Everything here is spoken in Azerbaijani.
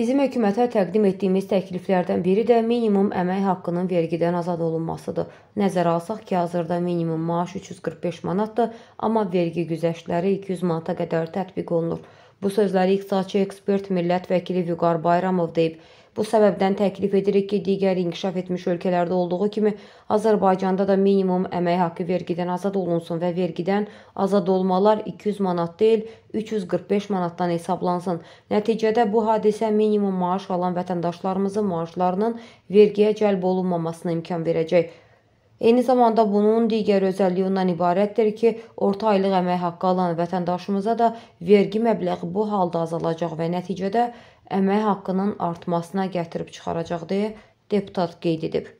Bizim hökumətə təqdim etdiyimiz təkliflərdən biri də minimum əmək haqqının vergidən azad olunmasıdır. Nəzərə alsaq ki, hazırda minimum maaş 345 manatdır, amma vergi güzəştləri 200 manata qədər tətbiq olunur. Bu sözləri iqtisadçı ekspert millət vəkili Vüqar Bayramov deyib. Bu səbəbdən təklif edirik ki, digər inkişaf etmiş ölkələrdə olduğu kimi Azərbaycanda da minimum əmək haqqı vergidən azad olunsun və vergidən azad olmalar 200 manat deyil, 345 manatdan hesablansın. Nəticədə bu hadisə minimum maaş alan vətəndaşlarımızın maaşlarının vergiyə cəlb olunmamasına imkan verəcək. Eyni zamanda bunun digər özəlliyi ondan ibarətdir ki, orta aylıq əmək haqqı alan vətəndaşımıza da vergi məbləği bu halda azalacaq və nəticədə əmək haqqının artmasına gətirib çıxaracaq deyə deputat qeyd edib.